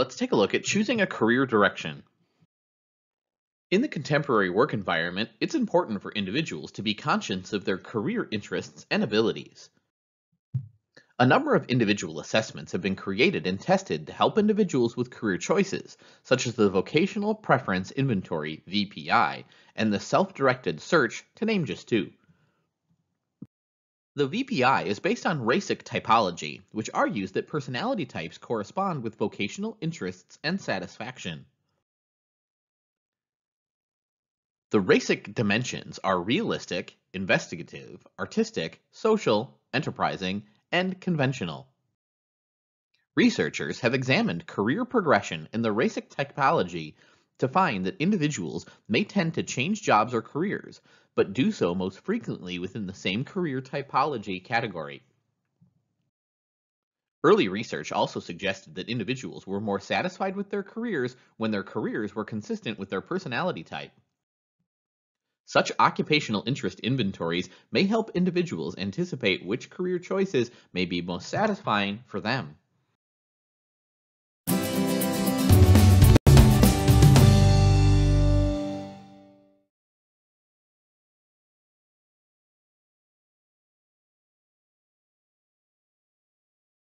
let's take a look at choosing a career direction. In the contemporary work environment, it's important for individuals to be conscious of their career interests and abilities. A number of individual assessments have been created and tested to help individuals with career choices, such as the Vocational Preference Inventory VPI and the Self Directed Search, to name just two. The VPI is based on RACIC typology, which argues that personality types correspond with vocational interests and satisfaction. The RACIC dimensions are realistic, investigative, artistic, social, enterprising, and conventional. Researchers have examined career progression in the RACIC typology to find that individuals may tend to change jobs or careers, but do so most frequently within the same career typology category. Early research also suggested that individuals were more satisfied with their careers when their careers were consistent with their personality type. Such occupational interest inventories may help individuals anticipate which career choices may be most satisfying for them.